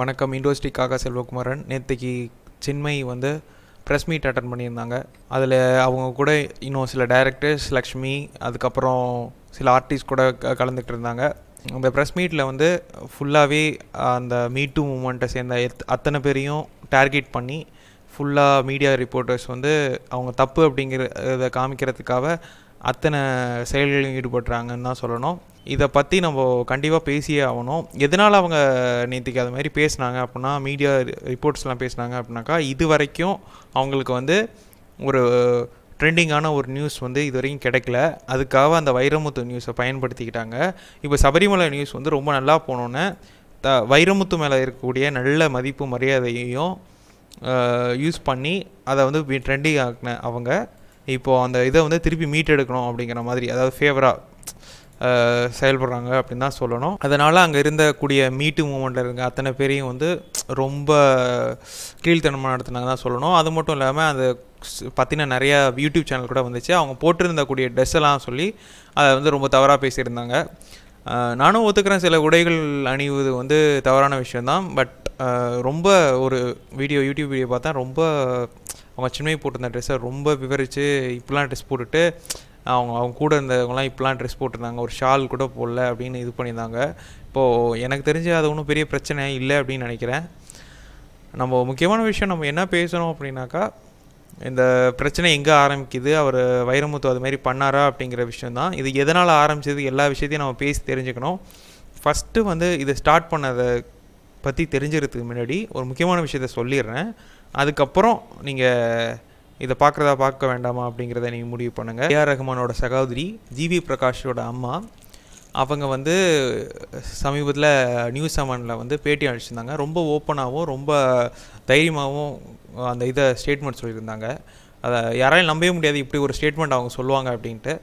வணக்கம் இண்டோஸ்ட்ரிக்காக செல்வகுமாரன் நேற்றுக்கு சின்மை வந்து ப்ரெஸ் மீட் அட்டன் பண்ணியிருந்தாங்க அதில் அவங்க கூட இன்னும் சில டைரக்டர்ஸ் லக்ஷ்மி அதுக்கப்புறம் சில ஆர்டிஸ்ட் கூட கலந்துகிட்டு இருந்தாங்க அந்த ப்ரெஸ் மீட்டில் வந்து ஃபுல்லாகவே அந்த மீட்டு மூமெண்ட்டை சேர்ந்த அத்தனை பேரையும் டார்கெட் பண்ணி ஃபுல்லாக மீடியா ரிப்போர்ட்டர்ஸ் வந்து அவங்க தப்பு அப்படிங்கிற இதை காமிக்கிறதுக்காக அத்தனை செயல்களையும் ஈடுபடுறாங்கன்னு தான் சொல்லணும் இதை பற்றி நம்ம கண்டிப்பாக பேசியே ஆகணும் எதனால் அவங்க நேற்றுக்கு அது மாதிரி பேசினாங்க அப்படின்னா மீடியா ரிப்போர்ட்ஸ்லாம் பேசினாங்க அப்படின்னாக்கா இது வரைக்கும் அவங்களுக்கு வந்து ஒரு ட்ரெண்டிங்கான ஒரு நியூஸ் வந்து இது வரைக்கும் கிடைக்கல அதுக்காக அந்த வைரமுத்து நியூஸை பயன்படுத்திக்கிட்டாங்க இப்போ சபரிமலை நியூஸ் வந்து ரொம்ப நல்லா போனோன்னே த வைரமுத்து மேலே இருக்கக்கூடிய நல்ல மதிப்பு மரியாதையையும் யூஸ் பண்ணி அதை வந்து ட்ரெண்டிங் ஆக்கின அவங்க இப்போது அந்த இதை வந்து திருப்பி மீட் எடுக்கணும் அப்படிங்கிற மாதிரி அதாவது ஃபேவராக செயல்படுறாங்க அப்படின்னு தான் சொல்லணும் அதனால் அங்கே இருந்தக்கூடிய மீட்டு மூமெண்ட்டில் இருக்க அத்தனை பேரையும் வந்து ரொம்ப கீழ்த்தனமாக நடத்தினாங்க தான் சொல்லணும் அது மட்டும் இல்லாமல் அந்த பற்றின நிறையா யூடியூப் சேனல் கூட வந்துச்சு அவங்க போட்டிருந்தக்கூடிய ட்ரெஸ்ஸெல்லாம் சொல்லி அதை வந்து ரொம்ப தவறாக பேசியிருந்தாங்க நானும் ஒத்துக்கிறேன் சில உடைகள் அணிவது வந்து தவறான விஷயந்தான் பட் ரொம்ப ஒரு வீடியோ யூடியூப் வீடியோ பார்த்தா ரொம்ப அவங்க சின்மை போட்டிருந்த ட்ரெஸ்ஸை ரொம்ப விவரித்து இப்படிலாம் ட்ரெஸ் போட்டுட்டு அவங்க அவங்க கூட இருந்தவங்கலாம் இப்படிலாம் ட்ரெஸ் போட்டிருந்தாங்க ஒரு ஷால் கூட போடல அப்படின்னு இது பண்ணியிருந்தாங்க இப்போது எனக்கு தெரிஞ்ச அது ஒன்றும் பெரிய பிரச்சனை இல்லை அப்படின்னு நினைக்கிறேன் நம்ம முக்கியமான விஷயம் நம்ம என்ன பேசணும் அப்படின்னாக்கா இந்த பிரச்சனை எங்கே ஆரம்பிக்குது அவர் வைரமுத்து அது மாதிரி பண்ணாரா அப்படிங்கிற விஷயம் தான் இது எதனால் ஆரம்பிச்சது எல்லா விஷயத்தையும் நம்ம பேசி தெரிஞ்சுக்கணும் ஃபஸ்ட்டு வந்து இதை ஸ்டார்ட் பண்ணதை பற்றி தெரிஞ்சுக்கிறதுக்கு முன்னாடி ஒரு முக்கியமான விஷயத்த சொல்லிடுறேன் அதுக்கப்புறம் நீங்கள் இதை பார்க்குறதா பார்க்க வேண்டாமா அப்படிங்கிறத நீங்கள் முடிவு பண்ணுங்கள் ஏஆர் ரஹ்மானோட சகோதரி ஜிவி பிரகாஷோட அம்மா அவங்க வந்து சமீபத்தில் நியூஸ் செவனில் வந்து பேட்டி அழிச்சிருந்தாங்க ரொம்ப ஓப்பனாகவும் ரொம்ப தைரியமாகவும் அந்த இதை ஸ்டேட்மெண்ட் சொல்லியிருந்தாங்க அதை யாராலையும் நம்பவே முடியாது இப்படி ஒரு ஸ்டேட்மெண்ட் அவங்க சொல்லுவாங்க அப்படின்ட்டு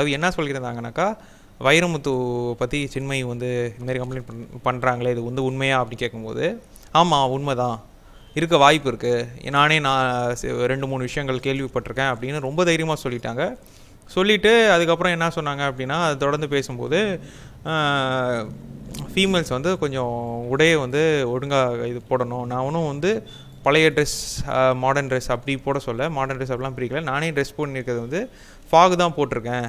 அது என்ன சொல்லியிருந்தாங்கனாக்கா வைரமுத்து பற்றி சின்மை வந்து இதுமாரி கம்ப்ளைண்ட் பண் பண்ணுறாங்களே இது வந்து உண்மையா அப்படி கேட்கும்போது ஆமாம் உண்மை தான் இருக்க வாய்ப்பு இருக்குது நானே நான் ரெண்டு மூணு விஷயங்கள் கேள்விப்பட்டிருக்கேன் அப்படின்னு ரொம்ப தைரியமாக சொல்லிட்டாங்க சொல்லிவிட்டு அதுக்கப்புறம் என்ன சொன்னாங்க அப்படின்னா அது தொடர்ந்து பேசும்போது ஃபீமேல்ஸ் வந்து கொஞ்சம் உடையை வந்து ஒழுங்காக இது போடணும் நானும் வந்து பழைய ட்ரெஸ் மாடர்ன் ட்ரெஸ் அப்படி போட சொல்ல மாடர்ன் ட்ரெஸ் அப்படிலாம் பிரிக்கல நானே ட்ரெஸ் பண்ணியிருக்கிறது வந்து ஃபாக் தான் போட்டிருக்கேன்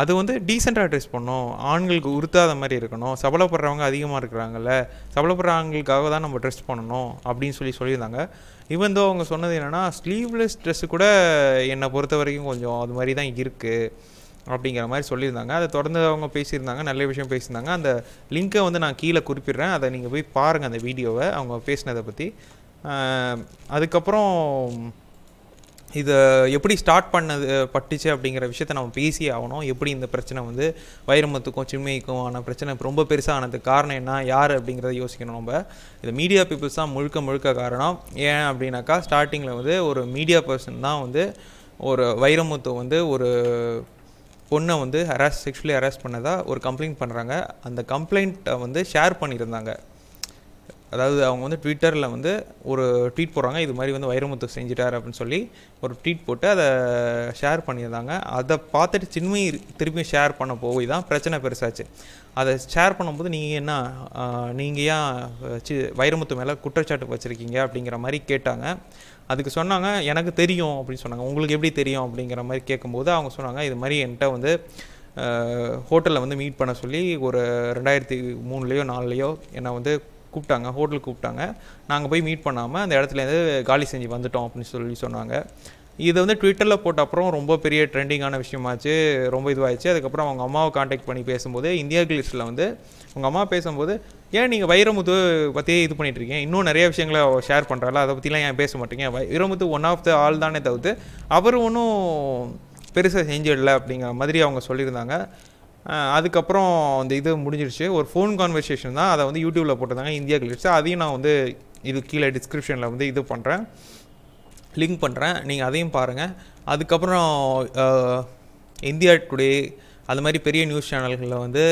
அது வந்து டீசெண்டாக அட்ரஸ் பண்ணும் ஆண்களுக்கு உறுத்தாத மாதிரி இருக்கணும் சபலப்படுறவங்க அதிகமாக இருக்கிறாங்கல்ல சபலப்படுற ஆண்களுக்காக தான் நம்ம ட்ரெஸ் பண்ணணும் அப்படின்னு சொல்லி சொல்லியிருந்தாங்க இவன் தோ அவங்க சொன்னது என்னென்னா ஸ்லீவ்லெஸ் ட்ரெஸ்ஸு கூட என்னை பொறுத்த வரைக்கும் கொஞ்சம் அது மாதிரி தான் இருக்குது அப்படிங்கிற மாதிரி சொல்லியிருந்தாங்க அதை தொடர்ந்து அவங்க பேசியிருந்தாங்க நல்ல விஷயம் பேசியிருந்தாங்க அந்த லிங்க்கை வந்து நான் கீழே குறிப்பிடுறேன் அதை நீங்கள் போய் பாருங்கள் அந்த வீடியோவை அவங்க பேசினதை பற்றி அதுக்கப்புறம் இதை எப்படி ஸ்டார்ட் பண்ணது பட்டுச்சு அப்படிங்கிற விஷயத்த நம்ம பேசி ஆகணும் எப்படி இந்த பிரச்சனை வந்து வைரமுத்துக்கும் சின்மைக்கும் ஆன பிரச்சனை ரொம்ப பெருசாக ஆனதுக்கு காரணம் என்ன யார் அப்படிங்கிறத யோசிக்கணும் நம்ம இது மீடியா பீப்புள்ஸ் தான் முழுக்க முழுக்க காரணம் ஏன் அப்படின்னாக்கா ஸ்டார்டிங்கில் வந்து ஒரு மீடியா பர்சன் தான் வந்து ஒரு வைரமுத்து வந்து ஒரு பொண்ணை வந்து ஹராஸ் செக்ஷுவலி ஹராஸ் பண்ணதாக ஒரு கம்ப்ளைண்ட் பண்ணுறாங்க அந்த கம்ப்ளைண்ட்டை வந்து ஷேர் பண்ணியிருந்தாங்க அதாவது அவங்க வந்து ட்விட்டரில் வந்து ஒரு ட்வீட் போடுறாங்க இது மாதிரி வந்து வைரமுத்து செஞ்சிட்டார் அப்படின்னு சொல்லி ஒரு ட்வீட் போட்டு அதை ஷேர் பண்ணியிருந்தாங்க அதை பார்த்துட்டு சின்மை திருப்பியும் ஷேர் பண்ண போய் தான் பிரச்சனை பெருசாச்சு அதை ஷேர் பண்ணும்போது நீங்கள் என்ன நீங்கள் ஏன் வைரமுத்து மேலே குற்றச்சாட்டு வச்சுருக்கீங்க அப்படிங்கிற மாதிரி கேட்டாங்க அதுக்கு சொன்னாங்க எனக்கு தெரியும் அப்படின்னு சொன்னாங்க உங்களுக்கு எப்படி தெரியும் அப்படிங்கிற மாதிரி கேட்கும்போது அவங்க சொன்னாங்க இது மாதிரி என்கிட்ட வந்து ஹோட்டலில் வந்து மீட் பண்ண சொல்லி ஒரு ரெண்டாயிரத்தி மூணுலேயோ நாலுலேயோ என்னை வந்து கூப்பிட்டாங்க ஹோட்டலுக்கு கூப்பிட்டாங்க நாங்கள் போய் மீட் பண்ணாமல் அந்த இடத்துலேருந்து காலி செஞ்சு வந்துட்டோம் அப்படின்னு சொல்லி சொன்னாங்க இதை வந்து ட்விட்டரில் போட்ட அப்புறம் ரொம்ப பெரிய ட்ரெண்டிங்கான விஷயமாச்சு ரொம்ப இதுவாகிடுச்சு அதுக்கப்புறம் அவங்க அம்மாவை காண்டாக்ட் பண்ணி பேசும்போது இந்தியா கிளிஸ்டில் வந்து அவங்க அம்மா பேசும்போது ஏன் நீங்கள் வைரமுத்து பற்றி இது பண்ணிட்டு இருக்கீங்க இன்னும் நிறைய விஷயங்களை ஷேர் பண்ணுறாள் அதை பற்றிலாம் ஏன் பேச மாட்டேங்க Vairamuthu one of the all தானே தவிர்த்து அவர் ஒன்றும் பெருசாக செஞ்சிடல அப்படிங்கிற மாதிரி அவங்க சொல்லியிருந்தாங்க அதுக்கப்புறம் அந்த இது முடிஞ்சிருச்சு ஒரு ஃபோன் கான்வர்சேஷன் தான் அதை வந்து யூடியூப்பில் போட்டிருந்தாங்க இந்தியா கிளிட்ஸ் அதையும் நான் வந்து இது கீழே டிஸ்கிரிப்ஷனில் வந்து இது பண்ணுறேன் லிங்க் பண்ணுறேன் நீங்கள் அதையும் பாருங்கள் அதுக்கப்புறம் இந்தியா டுடே அது மாதிரி பெரிய நியூஸ் சேனல்களில் வந்து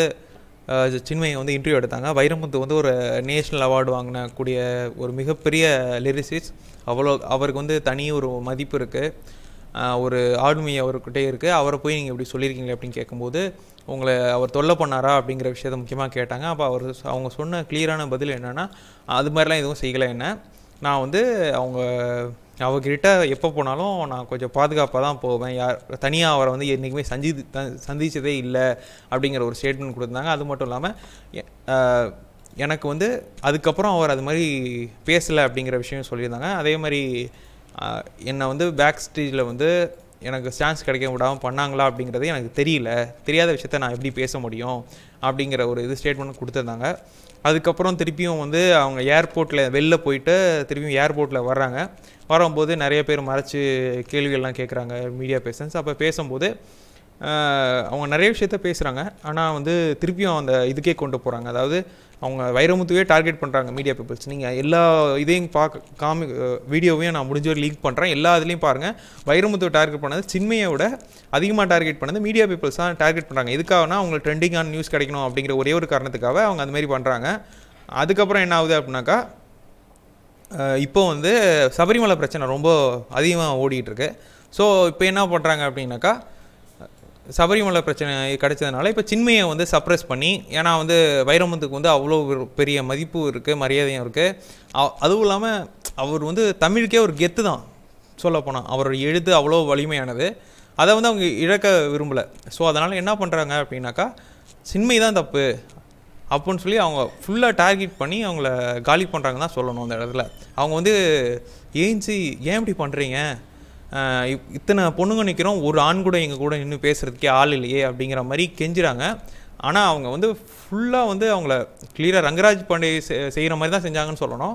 சின்மையை வந்து இன்டர்வியூ எடுத்தாங்க வைரமுத்து வந்து ஒரு நேஷ்னல் அவார்டு வாங்கின கூடிய ஒரு மிகப்பெரிய லிரிசிஸ் அவ்வளோ அவருக்கு வந்து தனி ஒரு மதிப்பு இருக்குது ஒரு ஆளுமை அவர்கிட்டே இருக்குது அவரை போய் நீங்கள் இப்படி சொல்லியிருக்கீங்களே அப்படின்னு கேட்கும்போது உங்களை அவர் தொல்லை பண்ணாரா அப்படிங்கிற விஷயத்த முக்கியமாக கேட்டாங்க அப்போ அவர் அவங்க சொன்ன கிளியரான பதில் என்னென்னா அது மாதிரிலாம் எதுவும் செய்யலை என்ன நான் வந்து அவங்க அவர்கிட்ட எப்போ போனாலும் நான் கொஞ்சம் பாதுகாப்பாக தான் போவேன் யார் தனியாக அவரை வந்து என்றைக்குமே சந்தி சந்தித்ததே இல்லை அப்படிங்கிற ஒரு ஸ்டேட்மெண்ட் கொடுத்தாங்க அது மட்டும் இல்லாமல் எனக்கு வந்து அதுக்கப்புறம் அவர் அது மாதிரி பேசலை அப்படிங்கிற விஷயம் சொல்லியிருந்தாங்க அதே மாதிரி என்னை வந்து பேக் ஸ்டேஜில் வந்து எனக்கு சான்ஸ் கிடைக்க விடாமல் பண்ணாங்களா அப்படிங்கிறது எனக்கு தெரியல தெரியாத விஷயத்த நான் எப்படி பேச முடியும் அப்படிங்கிற ஒரு இது ஸ்டேட்மெண்ட் கொடுத்துருந்தாங்க அதுக்கப்புறம் திருப்பியும் வந்து அவங்க ஏர்போர்ட்டில் வெளில போயிட்டு திருப்பியும் ஏர்போர்ட்டில் வர்றாங்க வரும்போது நிறைய பேர் மறைச்சி கேள்விகள்லாம் கேட்குறாங்க மீடியா பர்சன்ஸ் அப்போ பேசும்போது அவங்க நிறைய விஷயத்த பேசுகிறாங்க ஆனால் வந்து திருப்பியும் அந்த இதுக்கே கொண்டு போகிறாங்க அதாவது அவங்க வைரமுத்துவே டார்கெட் பண்ணுறாங்க மீடியா பீப்புள்ஸ் நீங்கள் எல்லா இதையும் பார்க்க காமி வீடியோவையும் நான் முடிஞ்ச ஒரு லீக் பண்ணுறேன் எல்லா இதுலேயும் பாருங்கள் வைரமுத்துவை டார்கெட் பண்ணது சின்மையை விட அதிகமாக டார்கெட் பண்ணது மீடியா பீப்புள்ஸ் தான் டார்கெட் பண்ணுறாங்க இதுக்காகனா அவங்களுக்கு ட்ரெண்டிங்கான நியூஸ் கிடைக்கணும் அப்படிங்கிற ஒரே ஒரு காரணத்துக்காக அவங்க அந்தமாரி பண்ணுறாங்க அதுக்கப்புறம் என்ன ஆகுது அப்படின்னாக்கா இப்போ வந்து சபரிமலை பிரச்சனை ரொம்ப அதிகமாக ஓடிட்டுருக்கு ஸோ இப்போ என்ன பண்ணுறாங்க அப்படின்னாக்கா சபரிமலை பிரச்சனை கிடைச்சதுனால இப்போ சின்மையை வந்து சப்ரஸ் பண்ணி ஏன்னா வந்து வைரமுத்துக்கு வந்து அவ்வளோ பெரிய மதிப்பு இருக்குது மரியாதையும் இருக்குது அதுவும் இல்லாமல் அவர் வந்து தமிழுக்கே ஒரு கெத்து தான் சொல்லப்போனால் அவரோட எழுத்து அவ்வளோ வலிமையானது அதை வந்து அவங்க இழக்க விரும்பலை ஸோ அதனால் என்ன பண்ணுறாங்க அப்படின்னாக்கா சின்மை தான் தப்பு அப்புடின்னு சொல்லி அவங்க ஃபுல்லாக டார்கெட் பண்ணி அவங்கள காலி பண்ணுறாங்க தான் சொல்லணும் அந்த இடத்துல அவங்க வந்து ஏஞ்சி ஏன் இப்படி பண்ணுறீங்க இத்தனை பொண்ணுங்க நிற்கிறோம் ஒரு ஆண் கூட எங்கள் கூட நின்று பேசுகிறதுக்கே ஆள் இல்லையே அப்படிங்கிற மாதிரி கெஞ்சுறாங்க ஆனால் அவங்க வந்து ஃபுல்லாக வந்து அவங்கள கிளியராக ரங்கராஜ் பாண்டே செய்கிற மாதிரி தான் செஞ்சாங்கன்னு சொல்லணும்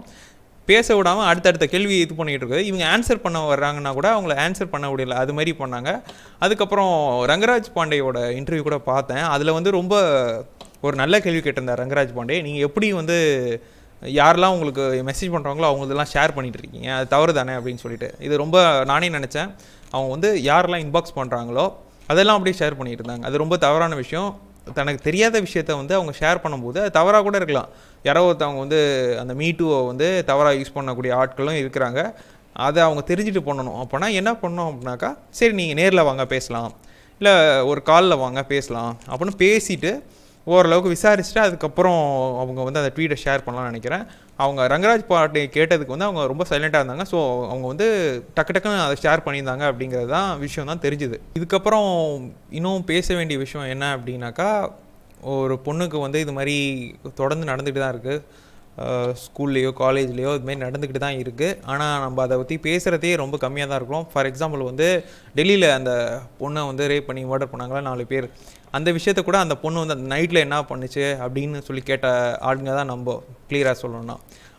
பேச விடாமல் அடுத்தடுத்த கேள்வி இது பண்ணிகிட்டு இருக்குது இவங்க ஆன்சர் பண்ண வர்றாங்கன்னா கூட அவங்கள ஆன்சர் பண்ண முடியல அது மாதிரி பண்ணாங்க அதுக்கப்புறம் ரங்கராஜ் பாண்டேயோட இன்டர்வியூ கூட பார்த்தேன் அதில் வந்து ரொம்ப ஒரு நல்ல கேள்வி கேட்டிருந்தார் ரங்கராஜ் பாண்டே நீங்கள் எப்படி வந்து யாரெல்லாம் உங்களுக்கு மெசேஜ் பண்ணுறாங்களோ அவங்களதெல்லாம் ஷேர் பண்ணிகிட்டு இருக்கீங்க அது தவறு தானே அப்படின்னு சொல்லிட்டு இது ரொம்ப நானே நினச்சேன் அவங்க வந்து யாரெல்லாம் இன்பாக்ஸ் பண்ணுறாங்களோ அதெல்லாம் அப்படியே ஷேர் பண்ணிகிட்டு இருந்தாங்க அது ரொம்ப தவறான விஷயம் தனக்கு தெரியாத விஷயத்த வந்து அவங்க ஷேர் பண்ணும்போது அது தவறாக கூட இருக்கலாம் யாரோ ஒருத்தவங்க வந்து அந்த மீட்டுவை வந்து தவறாக யூஸ் பண்ணக்கூடிய ஆட்களும் இருக்கிறாங்க அதை அவங்க தெரிஞ்சுட்டு பண்ணணும் அப்போனா என்ன பண்ணணும் அப்படின்னாக்கா சரி நீங்கள் நேரில் வாங்க பேசலாம் இல்லை ஒரு காலில் வாங்க பேசலாம் அப்படின்னு பேசிவிட்டு ஓரளவுக்கு விசாரிச்சுட்டு அதுக்கப்புறம் அவங்க வந்து அந்த ட்வீட்டை ஷேர் பண்ணலாம்னு நினைக்கிறேன் அவங்க ரங்கராஜ் பாட்டை கேட்டதுக்கு வந்து அவங்க ரொம்ப சைலண்ட்டாக இருந்தாங்க ஸோ அவங்க வந்து டக்கு டக்குன்னு அதை ஷேர் பண்ணியிருந்தாங்க அப்படிங்கிறது தான் விஷயம் தான் தெரிஞ்சுது இதுக்கப்புறம் இன்னும் பேச வேண்டிய விஷயம் என்ன அப்படின்னாக்கா ஒரு பொண்ணுக்கு வந்து இது மாதிரி தொடர்ந்து நடந்துகிட்டு தான் இருக்குது ஸ்கூல்லையோ காலேஜ்லேயோ இதுமாரி நடந்துக்கிட்டு தான் இருக்குது ஆனால் நம்ம அதை பற்றி பேசுகிறதே ரொம்ப கம்மியாக தான் இருக்கிறோம் ஃபார் எக்ஸாம்பிள் வந்து டெல்லியில் அந்த பொண்ணை வந்து ரேப் பண்ணி மர்டர் பண்ணாங்களா நாலு பேர் அந்த விஷயத்த கூட அந்த பொண்ணு வந்து அந்த நைட்டில் என்ன பண்ணுச்சு அப்படின்னு சொல்லி கேட்ட ஆளுங்க தான் நம்ம கிளியராக சொல்லணும்னா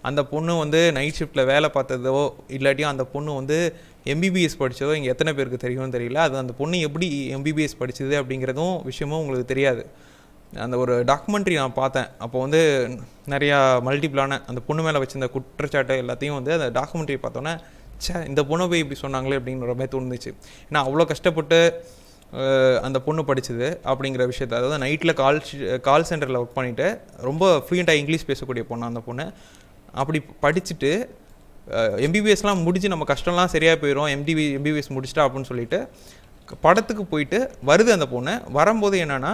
அந்த பொண்ணு வந்து நைட் ஷிஃப்ட்டில் வேலை பார்த்ததோ இல்லாட்டியும் அந்த பொண்ணு வந்து எம்பிபிஎஸ் படித்ததோ இங்கே எத்தனை பேருக்கு தெரியும்னு தெரியல அது அந்த பொண்ணு எப்படி எம்பிபிஎஸ் படித்தது அப்படிங்கிறதும் விஷயமும் உங்களுக்கு தெரியாது அந்த ஒரு டாக்குமெண்ட்ரி நான் பார்த்தேன் அப்போ வந்து நிறையா மல்டிபிளான அந்த பொண்ணு மேலே வச்சிருந்த குற்றச்சாட்டு எல்லாத்தையும் வந்து அந்த டாக்குமெண்ட்ரி பார்த்தோன்னே சே இந்த பொண்ணை போய் இப்படி சொன்னாங்களே அப்படிங்கிற மாதிரி தோணுந்துச்சு ஏன்னா அவ்வளோ கஷ்டப்பட்டு அந்த பொண்ணு படித்தது அப்படிங்கிற விஷயத்த அதாவது நைட்டில் கால் கால் சென்டரில் ஒர்க் பண்ணிவிட்டு ரொம்ப ஃப்ளூயண்ட்டாக இங்கிலீஷ் பேசக்கூடிய பொண்ணு அந்த பொண்ணு அப்படி படிச்சுட்டு எம்பிபிஎஸ்லாம் முடிஞ்சு நம்ம கஷ்டம்லாம் சரியாக போயிடும் எம்டிபி எம்பிபிஎஸ் முடிச்சிட்டா அப்படின்னு சொல்லிட்டு படத்துக்கு போயிட்டு வருது அந்த பொண்ணு வரும்போது என்னென்னா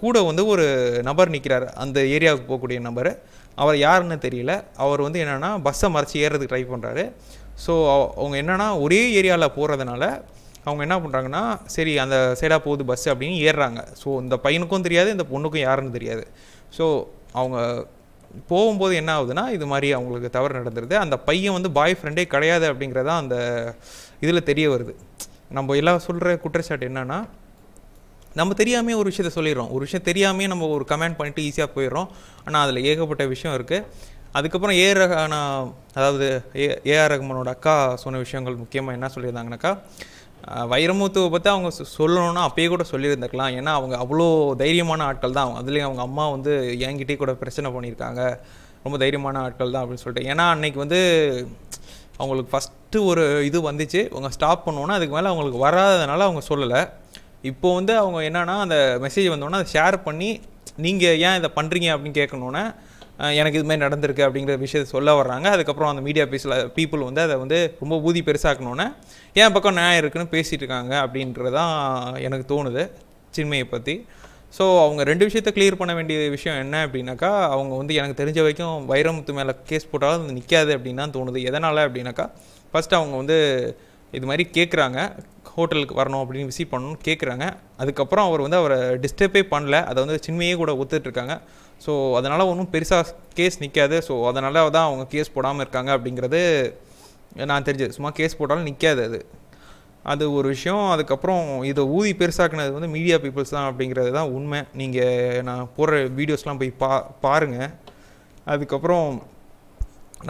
கூட வந்து ஒரு நபர் நிற்கிறார் அந்த ஏரியாவுக்கு போகக்கூடிய நபர் அவர் யாருன்னு தெரியல அவர் வந்து என்னென்னா பஸ்ஸை மறைச்சி ஏறுறதுக்கு ட்ரை பண்ணுறாரு ஸோ அவங்க என்னென்னா ஒரே ஏரியாவில் போகிறதுனால அவங்க என்ன பண்ணுறாங்கன்னா சரி அந்த சைடாக போகுது பஸ் அப்படின்னு ஏறுறாங்க ஸோ இந்த பையனுக்கும் தெரியாது இந்த பொண்ணுக்கும் யாருன்னு தெரியாது ஸோ அவங்க போகும்போது என்ன ஆகுதுன்னா இது மாதிரி அவங்களுக்கு தவறு நடந்துருது அந்த பையன் வந்து பாய் ஃப்ரெண்டே கிடையாது அப்படிங்கிறதா அந்த இதில் தெரிய வருது நம்ம எல்லாம் சொல்கிற குற்றச்சாட்டு என்னென்னா நம்ம தெரியாமே ஒரு விஷயத்த சொல்லிடுறோம் ஒரு விஷயம் தெரியாமே நம்ம ஒரு கமெண்ட் பண்ணிட்டு ஈஸியாக போயிடுறோம் ஆனால் அதில் ஏகப்பட்ட விஷயம் இருக்குது அதுக்கப்புறம் ஏ ரஹானா அதாவது ஏ ஏஆர் ரகுமனோட அக்கா சொன்ன விஷயங்கள் முக்கியமாக என்ன சொல்லியிருந்தாங்கனாக்கா வைரமுத்துவை பற்றி அவங்க சொல்லணும்னா அப்பயே கூட சொல்லியிருந்துக்கலாம் ஏன்னா அவங்க அவ்வளோ தைரியமான ஆட்கள் தான் அதுலேயும் அவங்க அம்மா வந்து என்கிட்டே கூட பிரச்சனை பண்ணியிருக்காங்க ரொம்ப தைரியமான ஆட்கள் தான் அப்படின்னு சொல்லிட்டு ஏன்னா அன்னைக்கு வந்து அவங்களுக்கு ஃபஸ்ட்டு ஒரு இது வந்துச்சு அவங்க ஸ்டாப் பண்ணோன்னா அதுக்கு மேலே அவங்களுக்கு வராதனால அவங்க சொல்லலை இப்போ வந்து அவங்க என்னென்னா அந்த மெசேஜ் வந்தோன்னே அதை ஷேர் பண்ணி நீங்கள் ஏன் இதை பண்ணுறீங்க அப்படின்னு கேட்கணுன்னே எனக்கு இது மாதிரி நடந்திருக்கு அப்படிங்கிற விஷயத்த சொல்ல வர்றாங்க அதுக்கப்புறம் அந்த மீடியா பீஸில் பீப்புள் வந்து அதை வந்து ரொம்ப ஊதி பெருசாக்கணுன்னு என் பக்கம் நியாயம் இருக்குன்னு பேசிகிட்டு இருக்காங்க அப்படின்றதான் எனக்கு தோணுது சின்மையை பற்றி ஸோ அவங்க ரெண்டு விஷயத்த கிளியர் பண்ண வேண்டிய விஷயம் என்ன அப்படின்னாக்கா அவங்க வந்து எனக்கு தெரிஞ்ச வரைக்கும் வைரமுத்து மேலே கேஸ் போட்டாலும் அது நிற்காது அப்படின்னு தான் தோணுது எதனால் அப்படின்னாக்கா ஃபஸ்ட் அவங்க வந்து இது மாதிரி கேட்குறாங்க ஹோட்டலுக்கு வரணும் அப்படின்னு விசிட் பண்ணணும்னு கேட்குறாங்க அதுக்கப்புறம் அவர் வந்து அவரை டிஸ்டர்பே பண்ணல அதை வந்து சின்மையே கூட ஒத்துட்ருக்காங்க ஸோ அதனால் ஒன்றும் பெருசாக கேஸ் நிற்காது ஸோ அதனால் தான் அவங்க கேஸ் போடாமல் இருக்காங்க அப்படிங்கிறது நான் தெரிஞ்சது சும்மா கேஸ் போட்டாலும் நிற்காது அது அது ஒரு விஷயம் அதுக்கப்புறம் இதை ஊதி பெருசாக்குனது வந்து மீடியா பீப்புள்ஸ் தான் அப்படிங்கிறது தான் உண்மை நீங்கள் நான் போடுற வீடியோஸ்லாம் போய் பா பாருங்கள் அதுக்கப்புறம்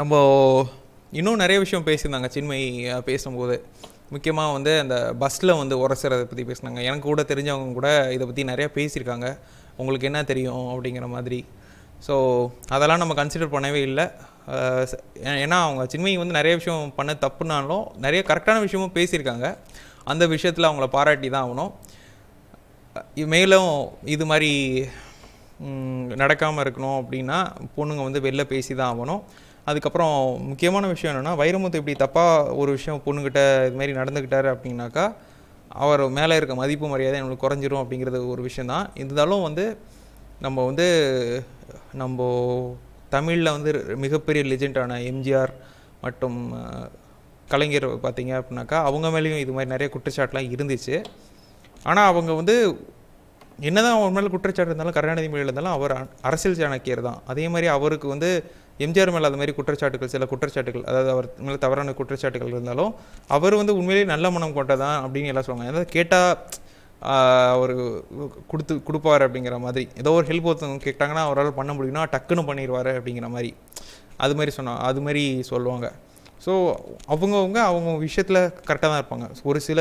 நம்ம இன்னும் நிறைய விஷயம் பேசியிருந்தாங்க சின்மை பேசும்போது முக்கியமாக வந்து அந்த பஸ்ஸில் வந்து உரசுறதை பற்றி பேசினாங்க எனக்கு கூட தெரிஞ்சவங்க கூட இதை பற்றி நிறையா பேசியிருக்காங்க உங்களுக்கு என்ன தெரியும் அப்படிங்கிற மாதிரி ஸோ அதெல்லாம் நம்ம கன்சிடர் பண்ணவே இல்லை ஏன்னா அவங்க சின்மை வந்து நிறைய விஷயம் பண்ண தப்புனாலும் நிறைய கரெக்டான விஷயமும் பேசியிருக்காங்க அந்த விஷயத்தில் அவங்கள பாராட்டி தான் ஆகணும் மேலும் இது மாதிரி நடக்காமல் இருக்கணும் அப்படின்னா பொண்ணுங்க வந்து வெளில பேசி தான் ஆகணும் அதுக்கப்புறம் முக்கியமான விஷயம் என்னென்னா வைரமுத்து இப்படி தப்பாக ஒரு விஷயம் பொண்ணுக்கிட்ட இது மாதிரி நடந்துக்கிட்டாரு அப்படின்னாக்கா அவர் மேலே இருக்க மதிப்பு மரியாதை நம்மளுக்கு குறைஞ்சிரும் அப்படிங்கிறது ஒரு விஷயந்தான் இருந்தாலும் வந்து நம்ம வந்து நம்ம தமிழில் வந்து மிகப்பெரிய லெஜெண்டான எம்ஜிஆர் மற்றும் கலைஞர் பார்த்தீங்க அப்படின்னாக்கா அவங்க மேலேயும் இது மாதிரி நிறைய குற்றச்சாட்டுலாம் இருந்துச்சு ஆனால் அவங்க வந்து என்னதான் அவர் மேலே குற்றச்சாட்டு இருந்தாலும் கருணாநிதி மேலே இருந்தாலும் அவர் அரசியல் சாணக்கியர் தான் அதே மாதிரி அவருக்கு வந்து எம்ஜிஆர் மேலே அது மாதிரி குற்றச்சாட்டுகள் சில குற்றச்சாட்டுகள் அதாவது அவர் மேலே தவறான குற்றச்சாட்டுகள் இருந்தாலும் அவர் வந்து உண்மையிலேயே நல்ல மனம் கொண்டதான் அப்படின்னு எல்லாம் சொல்லுவாங்க ஏதாவது கேட்டால் அவர் கொடுத்து கொடுப்பார் அப்படிங்கிற மாதிரி ஏதோ ஒரு ஹெல்ப் ஒருத்தவங்க கேட்டாங்கன்னா அவரால் பண்ண முடியும்னா டக்குன்னு பண்ணிடுவார் அப்படிங்கிற மாதிரி அது மாதிரி சொன்னால் அது மாதிரி சொல்லுவாங்க ஸோ அவங்கவுங்க அவங்க விஷயத்தில் கரெக்டாக தான் இருப்பாங்க ஒரு சில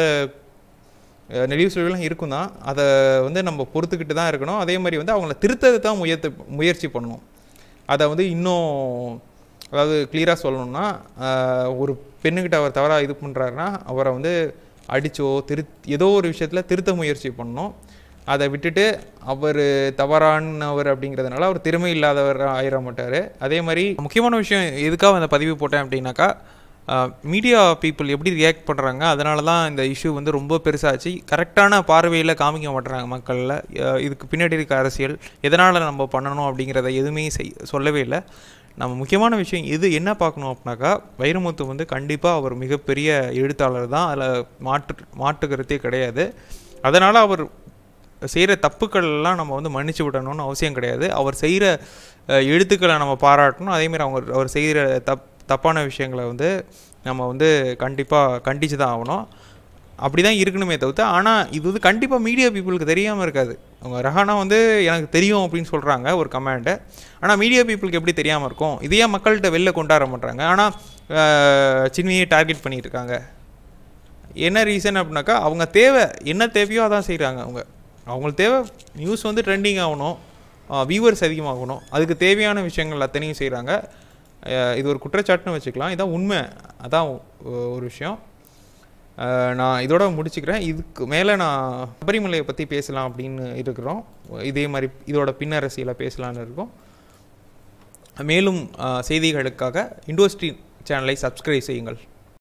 நெளிவு சுழிவுலாம் இருக்கும் தான் அதை வந்து நம்ம பொறுத்துக்கிட்டு தான் இருக்கணும் அதே மாதிரி வந்து அவங்கள திருத்ததை தான் முயற்சி முயற்சி பண்ணணும் அதை வந்து இன்னும் அதாவது கிளியராக சொல்லணும்னா ஒரு பெண்ணுக்கிட்ட அவர் தவறாக இது பண்ணுறாருன்னா அவரை வந்து அடித்தோ திரு ஏதோ ஒரு விஷயத்தில் திருத்த முயற்சி பண்ணோம் அதை விட்டுட்டு அவர் தவறானவர் அப்படிங்கிறதுனால அவர் திறமை இல்லாதவர் ஆயிட மாட்டார் அதே மாதிரி முக்கியமான விஷயம் எதுக்காக அந்த பதிவு போட்டேன் அப்படின்னாக்கா மீடியா பீப்புள் எப்படி ரியாக்ட் பண்ணுறாங்க அதனால தான் இந்த இஷ்யூ வந்து ரொம்ப பெருசாச்சு கரெக்டான பார்வையில் காமிக்க மாட்டுறாங்க மக்களில் இதுக்கு பின்னாடி இருக்க அரசியல் எதனால் நம்ம பண்ணணும் அப்படிங்கிறத எதுவுமே செய் சொல்லவே இல்லை நம்ம முக்கியமான விஷயம் இது என்ன பார்க்கணும் அப்படின்னாக்கா வைரமுத்து வந்து கண்டிப்பாக அவர் மிகப்பெரிய எழுத்தாளர் தான் அதில் மாற்று மாற்றுக்கிறதே கிடையாது அதனால் அவர் செய்கிற தப்புக்கள்லாம் நம்ம வந்து மன்னிச்சு விடணும்னு அவசியம் கிடையாது அவர் செய்கிற எழுத்துக்களை நம்ம பாராட்டணும் அதேமாதிரி அவங்க அவர் செய்கிற தப் தப்பான விஷயங்களை வந்து நம்ம வந்து கண்டிப்பாக கண்டித்து தான் ஆகணும் அப்படி தான் இருக்கணுமே தவிர்த்து ஆனால் இது வந்து கண்டிப்பாக மீடியா பீப்புளுக்கு தெரியாமல் இருக்காது அவங்க ரஹானா வந்து எனக்கு தெரியும் அப்படின்னு சொல்கிறாங்க ஒரு கமாண்டு ஆனால் மீடியா பீப்புளுக்கு எப்படி தெரியாமல் இருக்கும் இதையே மக்கள்கிட்ட வெளில கொண்டாட மாட்டாங்க ஆனால் சின்மையை டார்கெட் பண்ணிகிட்டு இருக்காங்க என்ன ரீசன் அப்படின்னாக்கா அவங்க தேவை என்ன தேவையோ அதான் செய்கிறாங்க அவங்க அவங்களுக்கு தேவை நியூஸ் வந்து ட்ரெண்டிங் ஆகணும் வியூவர்ஸ் அதிகமாகணும் அதுக்கு தேவையான விஷயங்கள் அத்தனையும் செய்கிறாங்க இது ஒரு குற்றச்சாட்டுன்னு வச்சுக்கலாம் இதான் உண்மை அதான் ஒரு விஷயம் நான் இதோட முடிச்சுக்கிறேன் இதுக்கு மேலே நான் சபரிமலையை பற்றி பேசலாம் அப்படின்னு இருக்கிறோம் இதே மாதிரி இதோட பின்னரசியில் பேசலான்னு இருக்கோம் மேலும் செய்திகளுக்காக இண்டோஸ்ட்ரி சேனலை சப்ஸ்கிரைப் செய்யுங்கள்